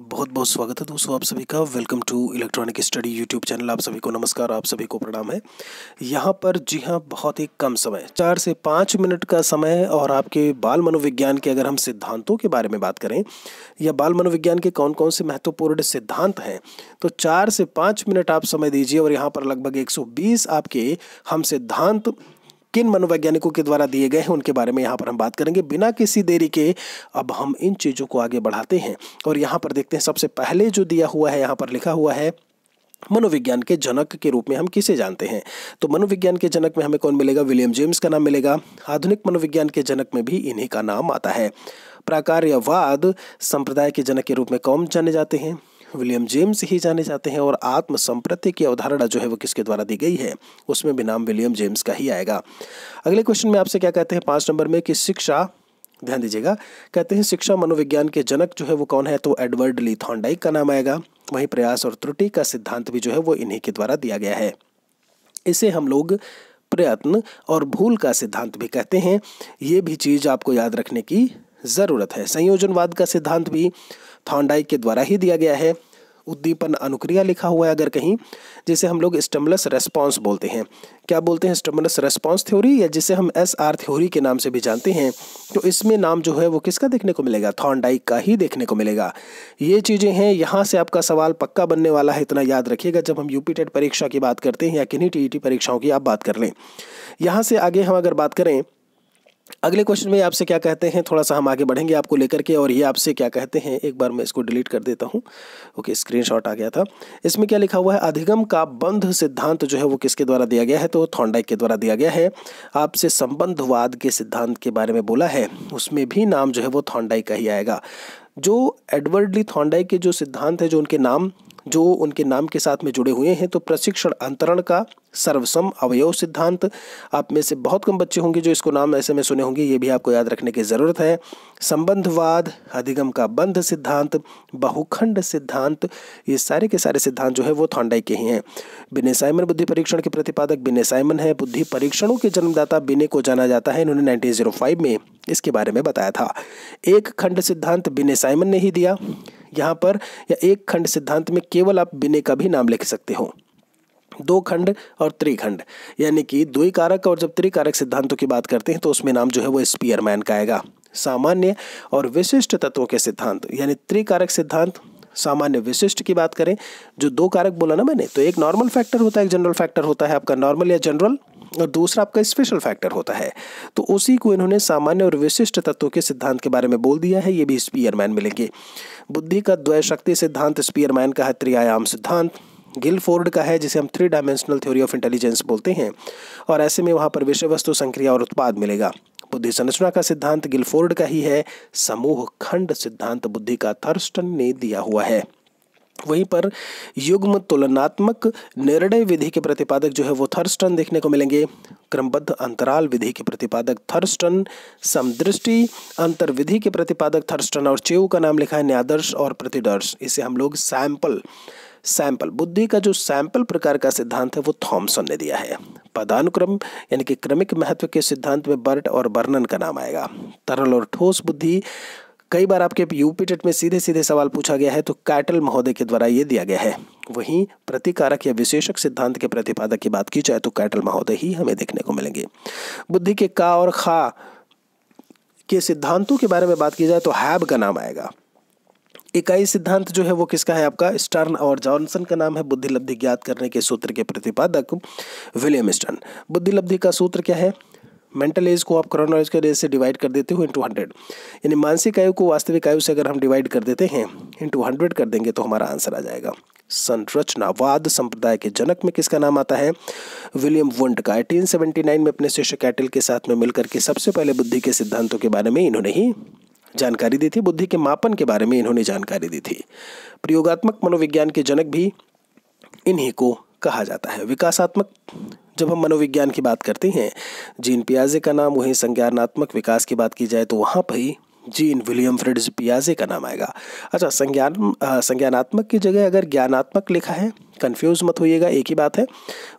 बहुत बहुत स्वागत है दोस्तों आप सभी का welcome to electronic study YouTube channel आप सभी को नमस्कार आप सभी को प्रणाम है यहाँ पर जी हाँ बहुत ही कम समय चार से पाँच मिनट का समय और आपके बाल मनोविज्ञान के अगर हम सिद्धांतों के बारे में बात करें या बाल मनोविज्ञान के कौन कौन से महत्वपूर्ण सिद्धांत हैं तो चार से पाँच मिनट आप समय दीजिए और यहाँ पर लगभग एक आपके हम सिद्धांत किन मनोवैज्ञानिकों के द्वारा दिए गए हैं उनके बारे में यहाँ पर हम बात करेंगे बिना किसी देरी के अब हम इन चीज़ों को आगे बढ़ाते हैं और यहाँ पर देखते हैं सबसे पहले जो दिया हुआ है यहाँ पर लिखा हुआ है मनोविज्ञान के जनक के रूप में हम किसे जानते हैं तो मनोविज्ञान के जनक में हमें कौन मिलेगा विलियम जेम्स का नाम मिलेगा आधुनिक मनोविज्ञान के जनक में भी इन्हीं का नाम आता है प्राकार्यवाद संप्रदाय के जनक के रूप में कौन जाने जाते हैं विलियम जेम्स ही जाने जाते हैं और आत्म संप्रति की अवधारणा जो है वो किसके द्वारा दी गई है उसमें भी नाम विलियम जेम्स का ही आएगा अगले क्वेश्चन में आपसे क्या कहते हैं पांच नंबर में कि शिक्षा ध्यान दीजिएगा कहते हैं शिक्षा मनोविज्ञान के जनक जो है वो कौन है तो एडवर्ड ली थॉन्डाइक का नाम आएगा वहीं प्रयास और त्रुटि का सिद्धांत भी जो है वो इन्हीं के द्वारा दिया गया है इसे हम लोग प्रयत्न और भूल का सिद्धांत भी कहते हैं ये भी चीज़ आपको याद रखने की ज़रूरत है संयोजनवाद का सिद्धांत भी थॉन्डाइक के द्वारा ही दिया गया है उद्दीपन अनुक्रिया लिखा हुआ है अगर कहीं जिसे हम लोग स्टमलस रेस्पॉन्स बोलते हैं क्या बोलते हैं स्टमलस रेस्पॉन्स थ्योरी या जिसे हम एस आर थ्योरी के नाम से भी जानते हैं तो इसमें नाम जो है वो किसका देखने को मिलेगा थॉन्डाइक का ही देखने को मिलेगा ये चीज़ें हैं यहाँ से आपका सवाल पक्का बनने वाला है इतना याद रखिएगा जब हम यूपी e परीक्षा की बात करते हैं या किन्हीं टी e परीक्षाओं की आप बात कर लें यहाँ से आगे हम अगर बात करें अगले क्वेश्चन में आपसे क्या कहते हैं थोड़ा सा हम आगे बढ़ेंगे आपको लेकर के और ये आपसे क्या कहते हैं एक बार मैं इसको डिलीट कर देता हूँ ओके स्क्रीनशॉट आ गया था इसमें क्या लिखा हुआ है अधिगम का बंध सिद्धांत जो है वो किसके द्वारा दिया गया है तो थॉन्डाइक के द्वारा दिया गया है आपसे संबंधवाद के सिद्धांत के बारे में बोला है उसमें भी नाम जो है वो थॉन्डाइक का ही आएगा जो एडवर्डली थॉन्डाइक के जो सिद्धांत है जो उनके नाम जो उनके नाम के साथ में जुड़े हुए हैं तो प्रशिक्षण अंतरण का सर्वसम अवयव सिद्धांत आप में से बहुत कम बच्चे होंगे जो इसको नाम ऐसे में सुने होंगे ये भी आपको याद रखने की ज़रूरत है संबंधवाद अधिगम का बंध सिद्धांत बहुखंड सिद्धांत ये सारे के सारे सिद्धांत जो है वो थॉन्डाई के ही हैं बिने साइमन बुद्धि परीक्षण के प्रतिपादक बिने साइमन है बुद्धि परीक्षणों के जन्मदाता बिने को जाना जाता है इन्होंने नाइनटीन में इसके बारे में बताया था एक खंड सिद्धांत बिने साइमन ने ही दिया यहाँ पर या एक खंड सिद्धांत में केवल आप विनय का भी नाम लिख सकते हो दो खंड और त्रिखंड यानी कि द्विकारक और जब त्रिकारक सिद्धांतों की बात करते हैं तो उसमें नाम जो है वो स्पीयरमैन का आएगा सामान्य और विशिष्ट तत्वों के सिद्धांत यानी त्रिकारक सिद्धांत सामान्य विशिष्ट की बात करें जो दो कारक बोला ना मैंने तो एक नॉर्मल फैक्टर होता है एक जनरल फैक्टर होता है आपका नॉर्मल या जनरल और दूसरा आपका स्पेशल फैक्टर होता है तो उसी को इन्होंने सामान्य और विशिष्ट तत्वों के सिद्धांत के बारे में बोल दिया है ये भी स्पीयरमैन मिलेंगे बुद्धि का द्वय शक्ति सिद्धांत स्पीयरमैन का है त्रियायाम सिद्धांत गिलफोर्ड का है जिसे हम three dimensional theory of intelligence बोलते हैं और ऐसे में वहाँ पर विषय वस्तु संक्रिया और उत्पाद मिलेगा बुद्धि संरचना का सिद्धांत गिलफोर्ड का ही है समूह खंड सिद्धांत बुद्धि का थर्स्टन ने दिया हुआ है वहीं पर युग्म तुलनात्मक निर्णय विधि के प्रतिपादक जो है वो थर्स्टन देखने को मिलेंगे क्रमबद्ध अंतराल विधि के प्रतिपादक थर्स्टन समदृष्टि अंतर विधि के प्रतिपादक थर्स्टन और चेव का नाम लिखा है न्यादर्श और प्रतिदर्श इसे हम लोग सैंपल सैंपल बुद्धि का जो सैंपल प्रकार का सिद्धांत है वो थॉमसन ने दिया है पदानुक्रम यानी कि क्रमिक महत्व के सिद्धांत में बर्ट और वर्णन का नाम आएगा तरल और ठोस बुद्धि कई बार आपके यूपी टेट में सीधे सीधे सवाल पूछा गया है तो कैटल महोदय के द्वारा ये दिया गया है वहीं प्रतिकारक या विशेषक सिद्धांत के प्रतिपादक की बात की जाए तो कैटल महोदय ही हमें देखने को मिलेंगे बुद्धि के का और खा के सिद्धांतों के बारे में बात की जाए तो हैब का नाम आएगा इकाई सिद्धांत जो है वो किसका है आपका स्टर्न और जॉनसन का नाम है बुद्धि लब्धि ज्ञात करने के सूत्र के प्रतिपादक विलियम स्टर्न बुद्धि लब्धि का सूत्र क्या है मेंटल एज को आप कोरोना एज के रेज से डिवाइड कर देते हो इंटू हंड्रेड यानी मानसिक आयु को वास्तविक आयु से अगर हम डिवाइड कर देते हैं इंटू हंड्रेड कर देंगे तो हमारा आंसर आ जाएगा संरचनावाद संप्रदाय के जनक में किसका नाम आता है विलियम वुंड का एटीन में अपने शिष्य कैटल के साथ में मिलकर के सबसे पहले बुद्धि के सिद्धांतों के बारे में इन्होंने ही जानकारी दी थी बुद्धि के मापन के बारे में इन्होंने जानकारी दी थी प्रयोगात्मक मनोविज्ञान के जनक भी इन्हीं को कहा जाता है विकासात्मक जब हम मनोविज्ञान की बात करते हैं जीन पियाजे का नाम वहीं संज्ञानात्मक विकास की बात की जाए तो वहाँ पर ही जीन विलियम फ्रिड्स पियाजे का नाम आएगा अच्छा संज्ञान संज्ञानात्मक की जगह अगर ज्ञानात्मक लिखा है कन्फ्यूज मत होइएगा एक ही बात है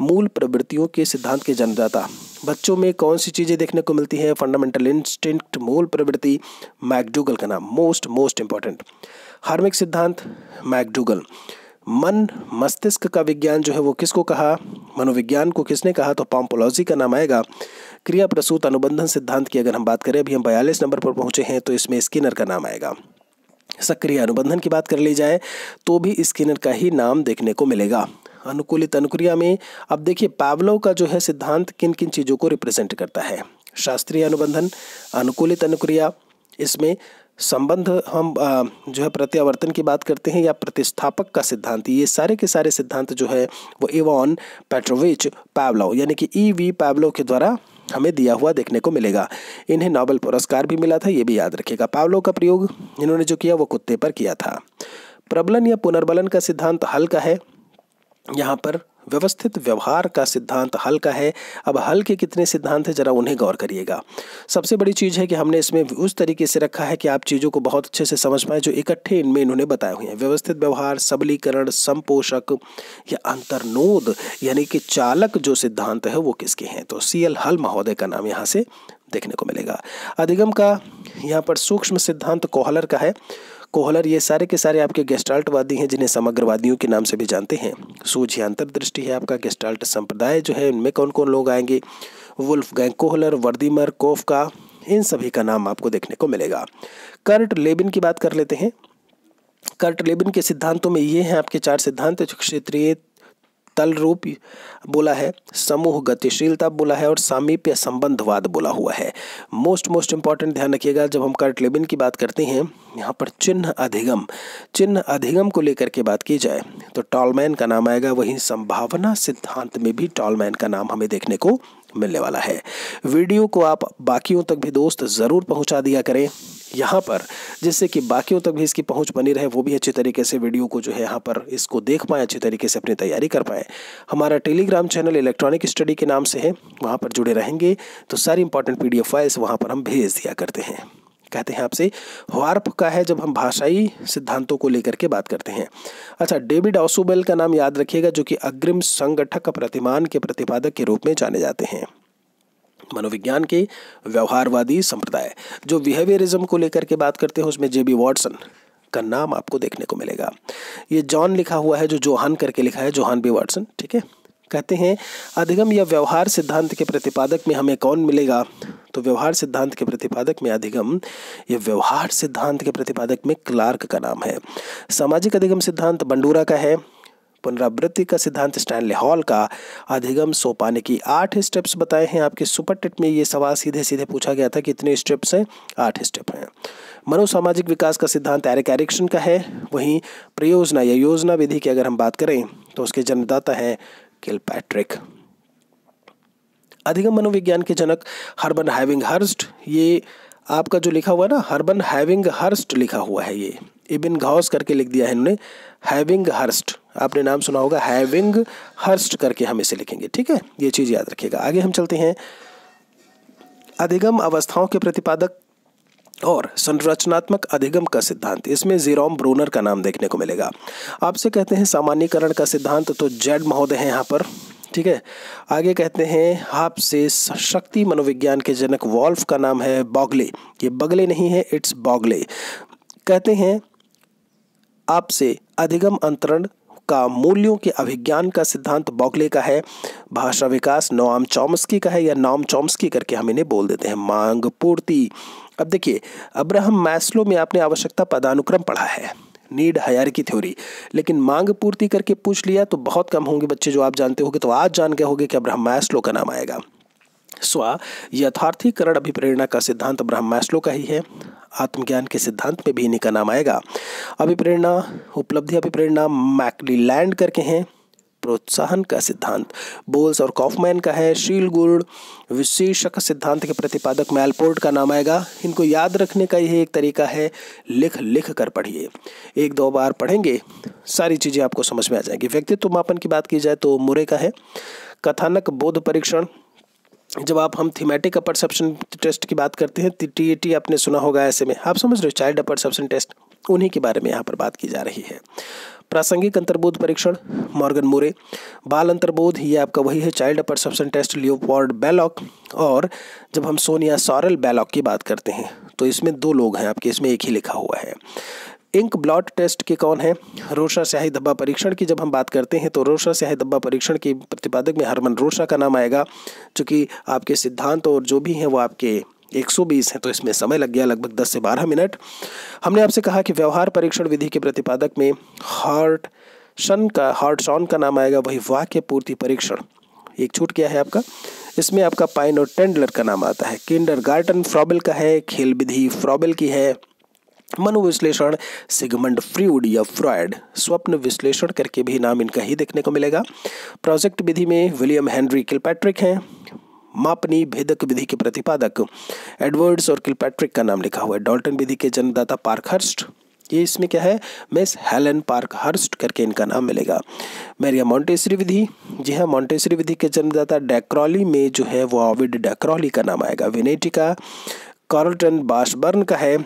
मूल प्रवृत्तियों के सिद्धांत के जन्मदाता बच्चों में कौन सी चीज़ें देखने को मिलती हैं फंडामेंटल इंस्टिंक्ट मूल प्रवृत्ति मैकडूगल का नाम मोस्ट मोस्ट इंपॉर्टेंट हार्मिक सिद्धांत मैकडूगल मन मस्तिष्क का विज्ञान जो है वो किसको कहा मनोविज्ञान को किसने कहा तो पॉम्पोलॉजी का नाम आएगा क्रिया प्रसूत अनुबंधन सिद्धांत की अगर हम बात करें अभी हम बयालीस नंबर पर पहुंचे हैं तो इसमें स्किनर का नाम आएगा सक्रिय अनुबंधन की बात कर ली जाए तो भी स्किनर का ही नाम देखने को मिलेगा अनुकूलित अनुक्रिया में अब देखिए पावलो का जो है सिद्धांत किन किन चीज़ों को रिप्रेजेंट करता है शास्त्रीय अनुबंधन अनुकूलित अनुक्रिया इसमें संबंध हम जो है प्रत्यावर्तन की बात करते हैं या प्रतिस्थापक का सिद्धांत ये सारे के सारे सिद्धांत जो है वो एवॉन पेट्रोविच पैवलो यानी कि ई वी पैवलो के द्वारा हमें दिया हुआ देखने को मिलेगा इन्हें नोबेल पुरस्कार भी मिला था ये भी याद रखेगा पावलो का प्रयोग इन्होंने जो किया वो कुत्ते पर किया था प्रबलन या पुनर्बलन का सिद्धांत हल्का है यहाँ पर व्यवस्थित व्यवहार का सिद्धांत हल का है अब हल के कितने सिद्धांत हैं जरा उन्हें गौर करिएगा सबसे बड़ी चीज़ है कि हमने इसमें उस तरीके से रखा है कि आप चीज़ों को बहुत अच्छे से समझ पाए जो इकट्ठे इनमें इन्होंने बताए हुए हैं व्यवस्थित व्यवहार सबलीकरण संपोषक या अंतर्नोद यानी कि चालक जो सिद्धांत है वो किसके हैं तो सी एल हल महोदय का नाम यहाँ से देखने को मिलेगा अधिगम का यहाँ पर सूक्ष्म सिद्धांत कोहलर का है कोहलर ये सारे के सारे आपके गेस्टाल्टवादी हैं जिन्हें समग्रवादियों के नाम से भी जानते हैं सूझ या अंतर्दृष्टि है आपका गेस्टाल्ट संप्रदाय जो है इनमें कौन कौन लोग आएंगे Wolfgang Kohler Wertheimer Koffka इन सभी का नाम आपको देखने को मिलेगा कर्ट लेबिन की बात कर लेते हैं कर्ट लेबिन के सिद्धांतों में ये हैं आपके चार सिद्धांत क्षेत्रीय तल रूप बोला है समूह गतिशीलता बोला है और सामीप्य संबंधवाद बोला हुआ है मोस्ट मोस्ट इंपॉर्टेंट ध्यान रखिएगा जब हम कर्ट लेबिन की बात करते हैं यहाँ पर चिन्ह अधिगम चिन्ह अधिगम को लेकर के बात की जाए तो टॉलमैन का नाम आएगा वहीं संभावना सिद्धांत में भी टॉलमैन का नाम हमें देखने को मिलने वाला है वीडियो को आप बाकियों तक भी दोस्त ज़रूर पहुँचा दिया करें यहाँ पर जिससे कि बाकियों तक भी इसकी पहुँच बनी रहे वो भी अच्छे तरीके से वीडियो को जो है यहाँ पर इसको देख पाएँ अच्छे तरीके से अपनी तैयारी कर पाएँ हमारा टेलीग्राम चैनल इलेक्ट्रॉनिक स्टडी के नाम से है वहाँ पर जुड़े रहेंगे तो सारी इंपॉर्टेंट पी फाइल्स वहाँ पर हम भेज दिया करते हैं कहते हैं आपसे वार्प का है जब हम भाषाई सिद्धांतों को लेकर के बात करते हैं अच्छा डेविड ऑसुबेल का नाम याद रखिएगा जो कि अग्रिम संगठक प्रतिमान के प्रतिपादक के रूप में जाने जाते हैं मनोविज्ञान के व्यवहारवादी संप्रदाय जो बिहेवियरिज्म को लेकर के बात करते हैं उसमें जे बी वॉटसन का नाम आपको देखने को मिलेगा ये जॉन लिखा हुआ है जो जोहान करके लिखा है जोहान बी वाटसन ठीक है कहते हैं अधिगम या व्यवहार सिद्धांत के प्रतिपादक में हमें कौन मिलेगा तो व्यवहार सिद्धांत के प्रतिपादक में अधिगम या व्यवहार सिद्धांत के प्रतिपादक में क्लार्क का नाम है सामाजिक अधिगम सिद्धांत बंडूरा का है पुनरावृत्ति का सिद्धांत स्टैनले हॉल का अधिगम सोपाने की आठ स्टेप्स बताए हैं आपके सुपर टेट में ये सवाल सीधे सीधे पूछा गया था कि इतने स्टेप्स हैं आठ स्टेप हैं मनोसामाजिक विकास का सिद्धांत एरिक एरिक्शन का है वहीं प्रयोजना या योजना विधि की अगर हम बात करें तो उसके जन्मदाता हैं किल पैट्रिक अधिगम मनोविज्ञान के जनक हर्बन हैविंग हर्स्ट ये आपका जो लिखा हुआ है ना हर्बन हैविंग हर्स्ट लिखा हुआ है ये इबिन घास करके लिख दिया है इन्होंने हैविंग हर्स्ट आपने नाम सुना होगा हैविंग हर्स्ट करके हम इसे लिखेंगे ठीक है ये चीज़ याद रखिएगा आगे हम चलते हैं अधिगम अवस्थाओं के प्रतिपादक और संरचनात्मक अधिगम का सिद्धांत इसमें जीरोम ब्रूनर का नाम देखने को मिलेगा आपसे कहते हैं सामान्यकरण का सिद्धांत तो जेड महोदय है यहाँ पर ठीक है आगे कहते हैं आपसे शक्ति मनोविज्ञान के जनक वॉल्फ का नाम है बॉगले ये बगले नहीं है इट्स बॉगले कहते हैं आपसे अधिगम अंतरण का मूल्यों के अभिज्ञान का सिद्धांत बॉगले का है भाषा विकास नोआम चौमस्की का है या नाम चौमस्की करके हम इन्हें बोल देते हैं मांग पूर्ति अब देखिए अब्राहम मैस्लो में आपने आवश्यकता पदानुक्रम पढ़ा है नीड हयर की थ्योरी लेकिन मांग पूर्ति करके पूछ लिया तो बहुत कम होंगे बच्चे जो आप जानते होंगे तो आज जान गए होगे कि अब्राहम मैस्लो का नाम आएगा स्व यथार्थीकरण अभिप्रेरणा का सिद्धांत ब्रह्म मैस्लो का ही है आत्मज्ञान के सिद्धांत में भी इन्हीं का नाम आएगा अभिप्रेरणा उपलब्धि अभिप्रेरणा मैकली लैंड करके हैं प्रोत्साहन का सिद्धांत बोल्स और कॉफमैन का है शील गुण विशेषक सिद्धांत के प्रतिपादक मैलपोर्ट का नाम आएगा इनको याद रखने का यह एक तरीका है लिख लिख कर पढ़िए एक दो बार पढ़ेंगे सारी चीज़ें आपको समझ में आ जाएंगी व्यक्तित्व मापन की बात की जाए तो मुरे का है कथानक बोध परीक्षण जब आप हम थीमेटिक अपरसेप्शन टेस्ट की बात करते हैं टी टी आपने सुना होगा ऐसे में आप समझ रहे हो चाइल्ड अपरसेप्शन टेस्ट उन्हीं के बारे में यहाँ पर बात की जा रही है प्रासंगिक अंतर्बोध परीक्षण मॉर्गन मूरे बाल अंतर्बोध ये आपका वही है child apperception test Leopold Bellak और जब हम सोनिया सॉरल बैलॉक की बात करते हैं तो इसमें दो लोग हैं आपके इसमें एक ही लिखा हुआ है इंक ब्लॉट टेस्ट के कौन है रोशा स्याही धब्बा परीक्षण की जब हम बात करते हैं तो रोशा स्याही धब्बा परीक्षण के प्रतिपादक में हरमन रोशा का नाम आएगा चूँकि आपके सिद्धांत और जो भी हैं वो आपके 120 हैं तो इसमें समय लग गया लगभग 10 से 12 मिनट हमने आपसे कहा कि व्यवहार परीक्षण विधि के प्रतिपादक में हार्ट शन का हार्ट शॉन का नाम आएगा वही वाक्य पूर्ति परीक्षण एक छूट गया है आपका इसमें आपका पाइन और टेंडलर का नाम आता है किंडर गार्टन फ्रॉबल का है खेल विधि फ्रॉबल की है मनोविश्लेषण सिगमंड फ्रीड या फ्रॉयड स्वप्न विश्लेषण करके भी नाम इनका ही देखने को मिलेगा प्रोजेक्ट विधि में विलियम हेनरी किलपैट्रिक हैं मापनी भेदक विधि के प्रतिपादक एडवर्ड्स और किलपैट्रिक का नाम लिखा हुआ है डॉल्टन विधि के जन्मदाता पार्कहर्स्ट ये इसमें क्या है मिस हेलन पार्क हर्स्ट करके इनका नाम मिलेगा मेरिया मॉन्टेसरी विधि जी हाँ मॉन्टेसरी विधि के जन्मदाता डेक्रॉली में जो है वो ऑविड डेक्रॉली का नाम आएगा विनेटिका कार्लटन बाशबर्न का है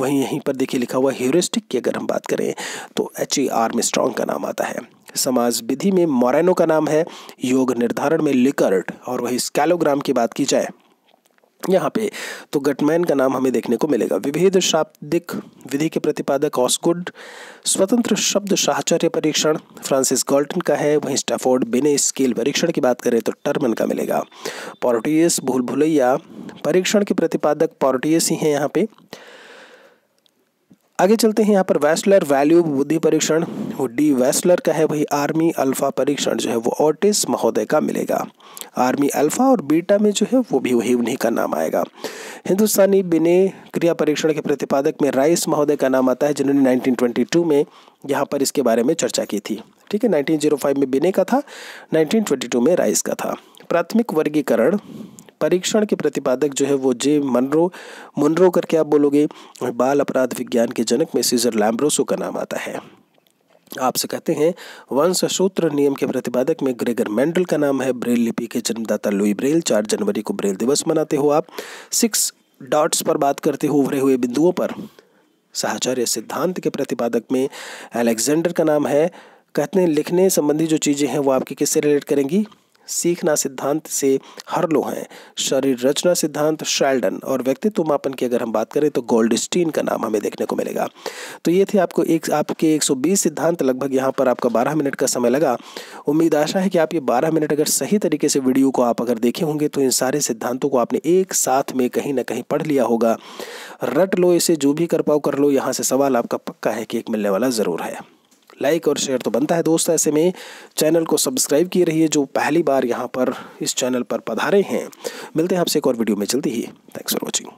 वहीं यहीं पर देखिए लिखा हुआ ह्यूरिस्टिक की अगर हम बात करें तो एच ए आर मिस्ट्रॉन्ग का नाम आता है समाज विधि में मोरेनो का नाम है योग निर्धारण में लिकर्ट और वही स्कैलोग्राम की बात की जाए यहाँ पे तो गटमैन का नाम हमें देखने को मिलेगा विभेद शाब्दिक विधि के प्रतिपादक ऑसगुड स्वतंत्र शब्द साहचर्य परीक्षण फ्रांसिस गॉल्टन का है वहीं स्टाफोर्ड बिने स्केल परीक्षण की बात करें तो टर्मन का मिलेगा पॉर्टियस भूल भुलैया परीक्षण के प्रतिपादक पॉर्टियस ही हैं यहाँ पे आगे चलते हैं यहाँ पर वेस्टलर वैल्यू बुद्धि परीक्षण वो डी वेस्टलर का है वही आर्मी अल्फा परीक्षण जो है वो ऑर्टिस महोदय का मिलेगा आर्मी अल्फा और बीटा में जो है वो भी वही उन्हीं का नाम आएगा हिंदुस्तानी बिने क्रिया परीक्षण के प्रतिपादक में राइस महोदय का नाम आता है जिन्होंने 1922 में यहाँ पर इसके बारे में चर्चा की थी ठीक है 1905 में बिने का था 1922 में राइस का था प्राथमिक वर्गीकरण परीक्षण के प्रतिपादक जो है वो जे मनरो मुनरो करके आप बोलोगे बाल अपराध विज्ञान के जनक में सीजर लैम्ब्रोसो का नाम आता है आपसे कहते हैं वंश सूत्र नियम के प्रतिपादक में ग्रेगर मेंडल का नाम है ब्रेल लिपि के जन्मदाता लुई ब्रेल चार जनवरी को ब्रेल दिवस मनाते हो आप सिक्स डॉट्स पर बात करते हो उभरे हुए बिंदुओं पर साहचर्य सिद्धांत के प्रतिपादक में अलेक्जेंडर का नाम है कहते हैं लिखने संबंधी जो चीज़ें हैं वो आपकी किससे रिलेट करेंगी सीखना सिद्धांत से हरलो हैं शरीर रचना सिद्धांत शेल्डन और व्यक्तित्व मापन की अगर हम बात करें तो गोल्डस्टीन का नाम हमें देखने को मिलेगा तो ये थे आपको एक आपके 120 सिद्धांत लगभग यहाँ पर आपका 12 मिनट का समय लगा उम्मीद आशा है कि आप ये 12 मिनट अगर सही तरीके से वीडियो को आप अगर देखे होंगे तो इन सारे सिद्धांतों को आपने एक साथ में कहीं ना कहीं पढ़ लिया होगा रट लो इसे जो भी कर पाओ कर लो यहाँ से सवाल आपका पक्का है कि एक मिलने वाला ज़रूर है लाइक और शेयर तो बनता है दोस्त ऐसे में चैनल को सब्सक्राइब किए रहिए जो पहली बार यहाँ पर इस चैनल पर पधारे हैं मिलते हैं आपसे एक और वीडियो में जल्दी ही थैंक्स फॉर वॉचिंग